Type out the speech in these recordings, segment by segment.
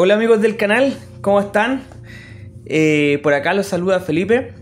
Hola amigos del canal, ¿cómo están? Eh, por acá los saluda Felipe.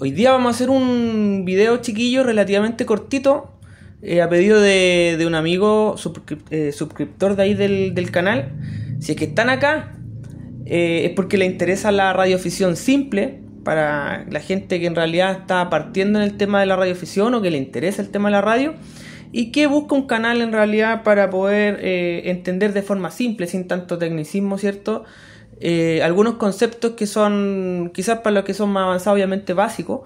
Hoy día vamos a hacer un video chiquillo relativamente cortito eh, a pedido de, un amigo eh, suscriptor de ahí del, canal. Si es que están acá es porque le interesa la radioficción simple para la gente que en realidad está partiendo en el tema de la radioficción o que le interesa el tema de la radio y que busca un canal en realidad para poder eh, entender de forma simple, sin tanto tecnicismo, ¿cierto? Eh, algunos conceptos que son quizás para los que son más avanzados obviamente básicos,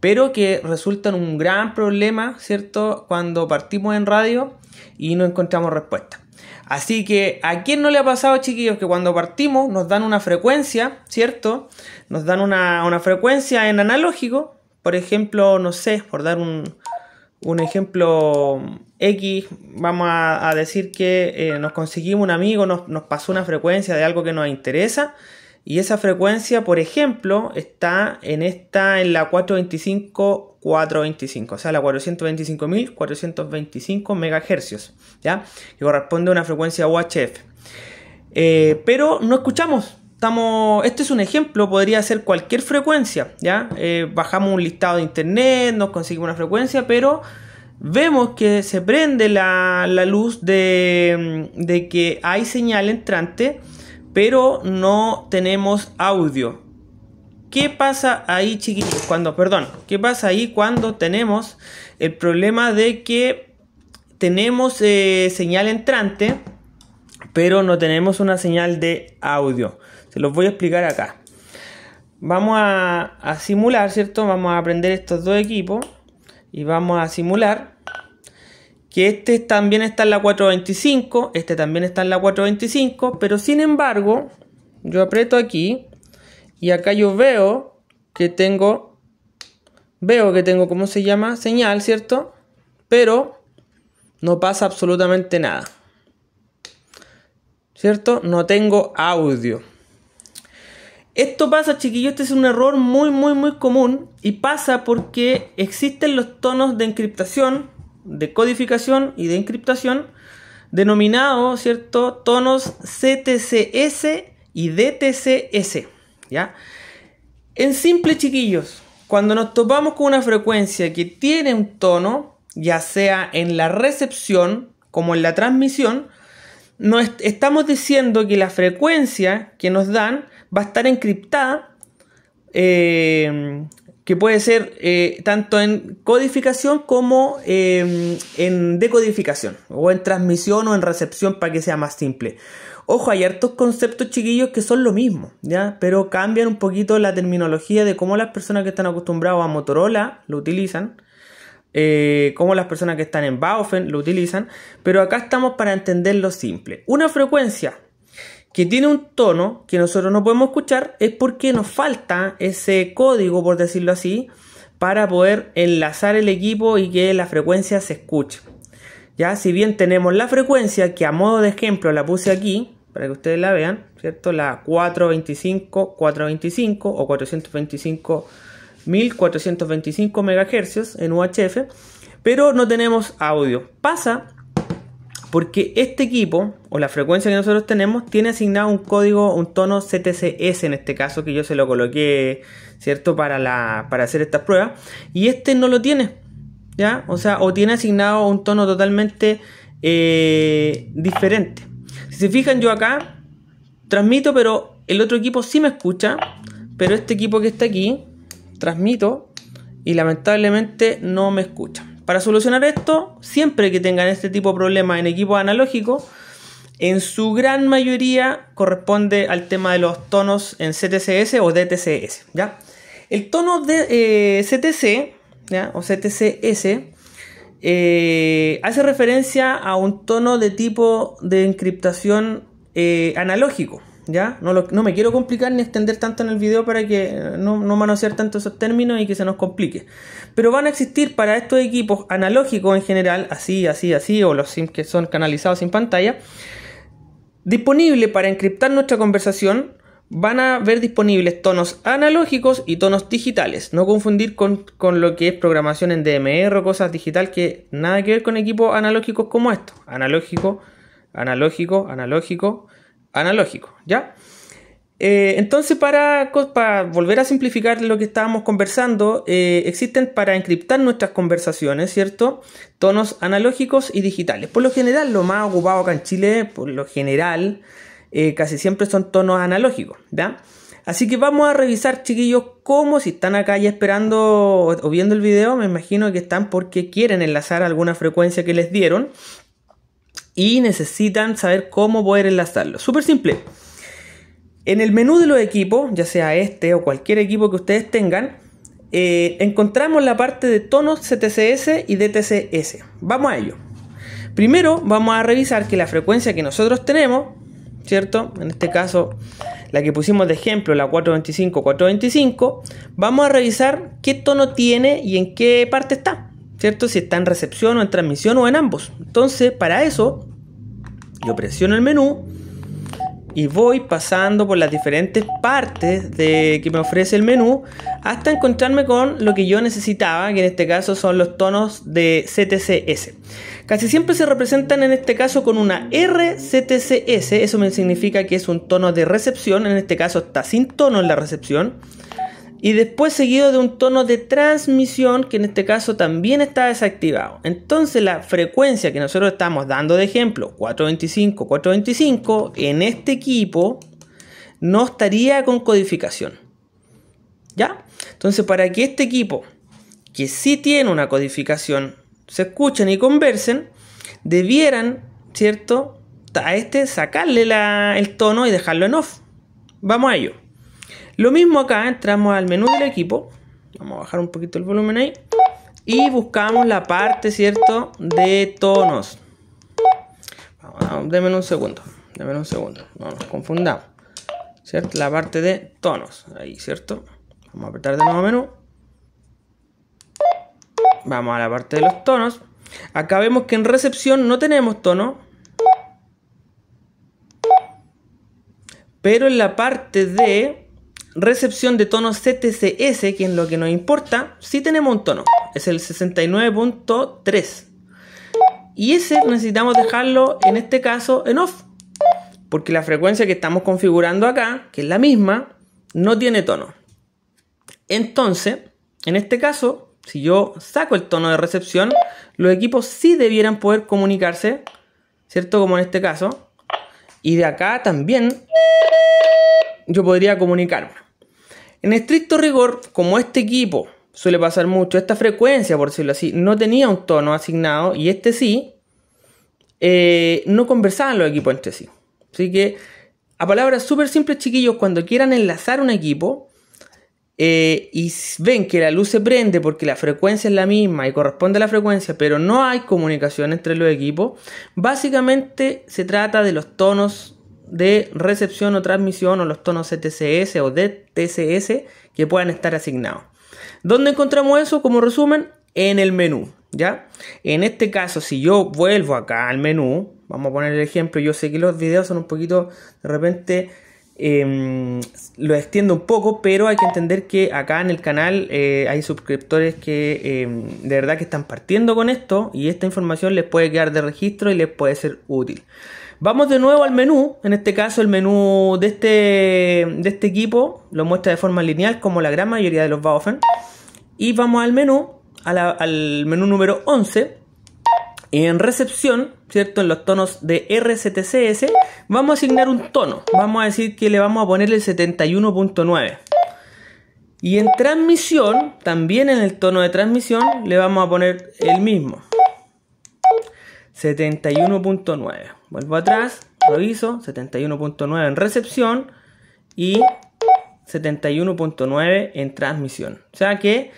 pero que resultan un gran problema, ¿cierto? Cuando partimos en radio y no encontramos respuesta. Así que, ¿a quién no le ha pasado, chiquillos, que cuando partimos nos dan una frecuencia, ¿cierto? Nos dan una frecuencia en analógico, por ejemplo, no sé, por dar un, un ejemplo X, vamos a, decir que eh, nos conseguimos un amigo, nos, pasó una frecuencia de algo que nos interesa y esa frecuencia, por ejemplo, está en esta, en la 425, 425, o sea, la 425.425 MHz, ¿ya? Que corresponde a una frecuencia UHF. Eh, pero no escuchamos, estamos, este es un ejemplo, podría ser cualquier frecuencia, ¿ya? Eh, bajamos un listado de internet, nos conseguimos una frecuencia, pero vemos que se prende la, luz de, que hay señal entrante, pero no tenemos audio. ¿Qué pasa ahí, chiquitos? Cuando, perdón, ¿qué pasa ahí cuando tenemos el problema de que tenemos eh, señal entrante, pero no tenemos una señal de audio? Se los voy a explicar acá. Vamos a, simular, ¿cierto? Vamos a aprender estos dos equipos y vamos a simular que este también está en la 425, este también está en la 425, pero sin embargo, yo aprieto aquí y acá yo veo que tengo, veo que tengo, ¿cómo se llama? Señal, ¿cierto? Pero no pasa absolutamente nada, ¿cierto? No tengo audio. Esto pasa, chiquillos, este es un error muy, muy, muy común y pasa porque existen los tonos de encriptación, de codificación y de encriptación, denominados, ¿cierto?, tonos CTCS y DTCS, ¿ya? En simple, chiquillos, cuando nos topamos con una frecuencia que tiene un tono, ya sea en la recepción como en la transmisión, estamos diciendo que la frecuencia que nos dan va a estar encriptada, eh, que puede ser eh, tanto en codificación como em, en decodificación, o en transmisión o en recepción para que sea más simple. Ojo, hay hartos conceptos chiquillos que son lo mismo, ¿ya? Pero cambian un poquito la terminología de cómo las personas que están acostumbradas a Motorola lo utilizan eh, Como las personas que están en Baufen lo utilizan, pero acá estamos para entender lo simple. Una frecuencia que tiene un tono que nosotros no podemos escuchar es porque nos falta ese código, por decirlo así, para poder enlazar el equipo y que la frecuencia se escuche. Ya, si bien tenemos la frecuencia, que a modo de ejemplo la puse aquí, para que ustedes la vean, ¿cierto? La 425, 425 o 425 1425 MHz en UHF, pero no tenemos audio. Pasa porque este equipo o la frecuencia que nosotros tenemos tiene asignado un código, un tono CTCS en este caso que yo se lo coloqué, ¿cierto? Para, la, para hacer estas pruebas y este no lo tiene, ¿ya? O sea, o tiene asignado un tono totalmente eh, diferente. Si se fijan yo acá, transmito, pero el otro equipo sí me escucha, pero este equipo que está aquí, transmito y lamentablemente no me escuchan. Para solucionar esto, siempre que tengan este tipo de problema en equipo analógico en su gran mayoría corresponde al tema de los tonos en CTCS o DTCS. ¿ya? El tono de CTC eh, o CTCS eh, hace referencia a un tono de tipo de encriptación eh, analógico. ¿ya? No, no me quiero complicar ni extender tanto en el video para que no, no manosear tanto esos términos y que se nos complique. Pero van a existir para estos equipos analógicos en general, así, así, así, o los sims que son canalizados sin pantalla, disponible para encriptar nuestra conversación. Van a ver disponibles tonos analógicos y tonos digitales. No confundir con, lo que es programación en DMR o cosas digital que nada que ver con equipos analógicos como estos. Analógico, analógico, analógico, analógico, ¿ya? Eh, entonces, para, volver a simplificar lo que estábamos conversando, eh, existen para encriptar nuestras conversaciones, ¿cierto? Tonos analógicos y digitales. Por lo general, lo más ocupado acá en Chile, por lo general, eh, casi siempre son tonos analógicos, ¿ya? Así que vamos a revisar, chiquillos, cómo si están acá ya esperando o viendo el video, me imagino que están porque quieren enlazar alguna frecuencia que les dieron y necesitan saber cómo poder enlazarlo. Súper simple. En el menú de los equipos, ya sea este o cualquier equipo que ustedes tengan, eh, encontramos la parte de tonos CTCS y DTCS. Vamos a ello. Primero vamos a revisar que la frecuencia que nosotros tenemos, ¿cierto? En este caso, la que pusimos de ejemplo, la 425-425, vamos a revisar qué tono tiene y en qué parte está. ¿cierto? Si está en recepción o en transmisión o en ambos. Entonces, para eso, yo presiono el menú y voy pasando por las diferentes partes de, que me ofrece el menú hasta encontrarme con lo que yo necesitaba, que en este caso son los tonos de CTCS. Casi siempre se representan en este caso con una RCTCS, eso me significa que es un tono de recepción, en este caso está sin tono en la recepción y después seguido de un tono de transmisión que en este caso también está desactivado. Entonces la frecuencia que nosotros estamos dando de ejemplo, 425, 425, en este equipo no estaría con codificación. ¿Ya? Entonces para que este equipo, que sí tiene una codificación, se escuchen y conversen, debieran, ¿cierto? A este sacarle el tono y dejarlo en off. Vamos a ello. Lo mismo acá, entramos al menú del equipo. Vamos a bajar un poquito el volumen ahí. Y buscamos la parte, ¿cierto? De tonos. Vamos, un segundo. déme un segundo. No nos confundamos. ¿Cierto? La parte de tonos. Ahí, ¿cierto? Vamos a apretar de nuevo menú. Vamos a la parte de los tonos. Acá vemos que en recepción no tenemos tono. Pero en la parte de recepción de tono CTCS, que es lo que nos importa, Si tenemos un tono, es el 69.3. Y ese necesitamos dejarlo, en este caso, en off, porque la frecuencia que estamos configurando acá, que es la misma, no tiene tono. Entonces, en este caso, si yo saco el tono de recepción, los equipos sí debieran poder comunicarse, ¿cierto? Como en este caso. Y de acá también yo podría comunicarme. En estricto rigor, como este equipo suele pasar mucho, esta frecuencia, por decirlo así, no tenía un tono asignado y este sí, eh, no conversaban los equipos entre sí. Así que, a palabras súper simples, chiquillos, cuando quieran enlazar un equipo eh, y ven que la luz se prende porque la frecuencia es la misma y corresponde a la frecuencia, pero no hay comunicación entre los equipos, básicamente se trata de los tonos de recepción o transmisión o los tonos TCS o DTCS que puedan estar asignados. ¿Dónde encontramos eso como resumen? En el menú, ¿ya? En este caso, si yo vuelvo acá al menú, vamos a poner el ejemplo, yo sé que los videos son un poquito, de repente, em, lo extiendo un poco, pero hay que entender que acá en el canal eh, hay suscriptores que em, de verdad que están partiendo con esto y esta información les puede quedar de registro y les puede ser útil. Vamos de nuevo al menú. En este caso, el menú de este, de este equipo lo muestra de forma lineal, como la gran mayoría de los Baofen. Y vamos al menú, al menú número 11. En recepción, ¿cierto? En los tonos de RCTCS, vamos a asignar un tono. Vamos a decir que le vamos a poner el 71.9. Y en transmisión, también en el tono de transmisión, le vamos a poner el mismo. 71.9. Vuelvo atrás, reviso, 71.9 en recepción y 71.9 en transmisión. O sea que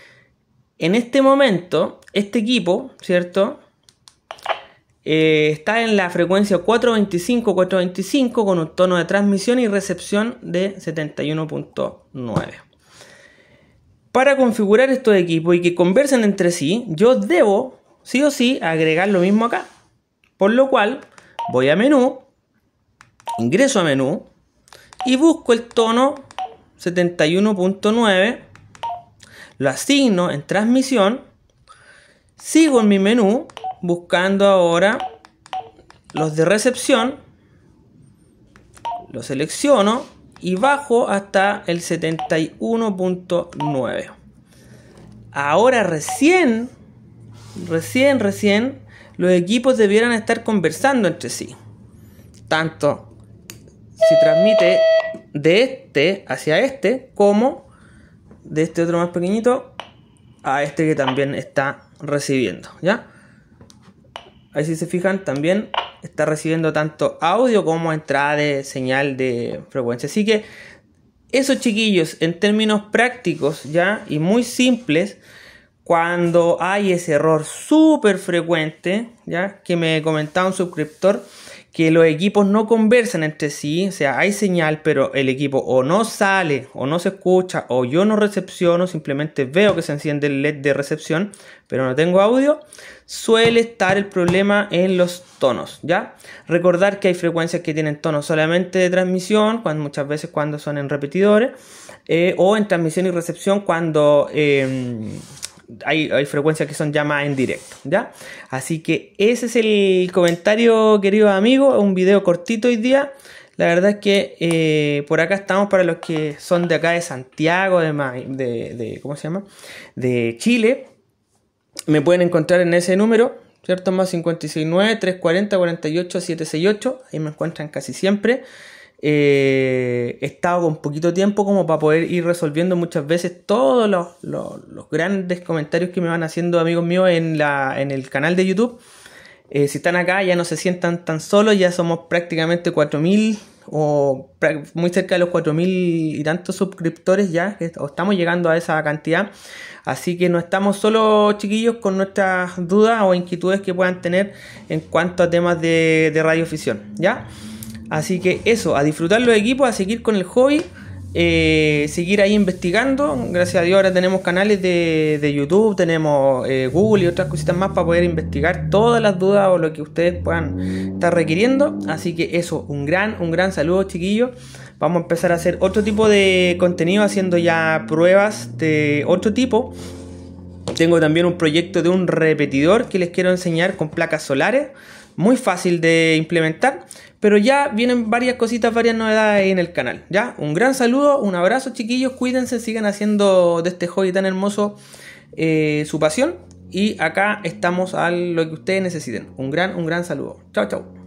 en este momento, este equipo, ¿cierto? Eh, está en la frecuencia 425-425 con un tono de transmisión y recepción de 71.9. Para configurar estos equipos y que conversen entre sí, yo debo, sí o sí, agregar lo mismo acá. Por lo cual, Voy a menú, ingreso a menú y busco el tono 71.9, lo asigno en transmisión, sigo en mi menú buscando ahora los de recepción, lo selecciono y bajo hasta el 71.9. Ahora recién, recién, recién los equipos debieran estar conversando entre sí. Tanto se transmite de este hacia este como de este otro más pequeñito a este que también está recibiendo, ¿ya? Ahí si se fijan también está recibiendo tanto audio como entrada de señal de frecuencia. Así que esos chiquillos, en términos prácticos, ¿ya? Y muy simples, cuando hay ese error súper frecuente, ¿ya? que me comentaba un suscriptor, que los equipos no conversan entre sí, o sea, hay señal, pero el equipo o no sale, o no se escucha, o yo no recepciono, simplemente veo que se enciende el LED de recepción, pero no tengo audio, suele estar el problema en los tonos, ¿ya? Recordar que hay frecuencias que tienen tonos solamente de transmisión, cuando, muchas veces cuando son en repetidores, eh, o en transmisión y recepción cuando... Em, hay, hay, frecuencias que son llamadas en directo, ¿ya? Así que ese es el comentario, queridos amigos. un video cortito hoy día. La verdad es que eh, por acá estamos para los que son de acá de Santiago, de, de, ¿cómo se llama? De Chile. Me pueden encontrar en ese número, ¿cierto? Más 569 340 48768 Ahí me encuentran casi siempre. Eh, he estado con poquito tiempo como para poder ir resolviendo muchas veces todos los, grandes comentarios que me van haciendo amigos míos en, la, en el canal de YouTube. Eh, si están acá ya no se sientan tan solos, ya somos prácticamente 4.000 o muy cerca de los 4.000 y tantos suscriptores ya, o estamos llegando a esa cantidad. Así que no estamos solos chiquillos con nuestras dudas o inquietudes que puedan tener en cuanto a temas de, de radioficción, ¿ya? Así que eso, a disfrutar los equipos, a seguir con el hobby, eh, seguir ahí investigando. Gracias a Dios ahora tenemos canales de, YouTube, tenemos eh, Google y otras cositas más para poder investigar todas las dudas o lo que ustedes puedan estar requiriendo. Así que eso, un gran, un gran saludo chiquillos. Vamos a empezar a hacer otro tipo de contenido haciendo ya pruebas de otro tipo. Tengo también un proyecto de un repetidor que les quiero enseñar con placas solares. Muy fácil de implementar pero ya vienen varias cositas, varias novedades en el canal. ¿ya? Un gran saludo, un abrazo chiquillos, cuídense, sigan haciendo de este hobby tan hermoso eh, su pasión. Y acá estamos a lo que ustedes necesiten. Un gran, un gran saludo. Chao, chao.